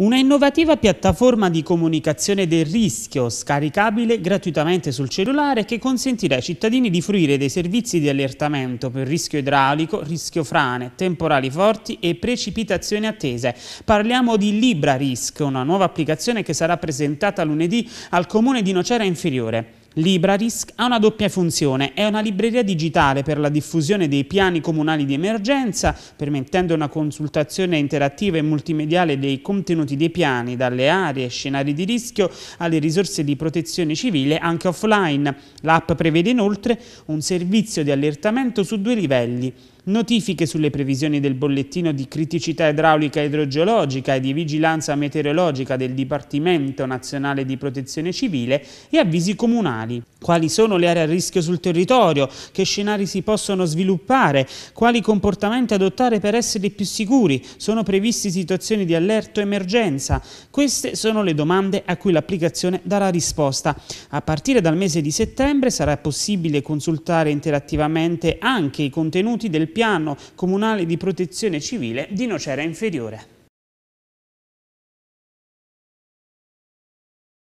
Una innovativa piattaforma di comunicazione del rischio, scaricabile gratuitamente sul cellulare, che consentirà ai cittadini di fruire dei servizi di allertamento per rischio idraulico, rischio frane, temporali forti e precipitazioni attese. Parliamo di Libra Risk, una nuova applicazione che sarà presentata lunedì al comune di Nocera Inferiore. Librarisk ha una doppia funzione, è una libreria digitale per la diffusione dei piani comunali di emergenza, permettendo una consultazione interattiva e multimediale dei contenuti dei piani, dalle aree, e scenari di rischio alle risorse di protezione civile anche offline. L'app prevede inoltre un servizio di allertamento su due livelli notifiche sulle previsioni del bollettino di criticità idraulica idrogeologica e di vigilanza meteorologica del Dipartimento Nazionale di Protezione Civile e avvisi comunali. Quali sono le aree a rischio sul territorio? Che scenari si possono sviluppare? Quali comportamenti adottare per essere più sicuri? Sono previste situazioni di allerto o emergenza? Queste sono le domande a cui l'applicazione darà risposta. A partire dal mese di settembre sarà possibile consultare interattivamente anche i contenuti del piano comunale di protezione civile di Nocera Inferiore.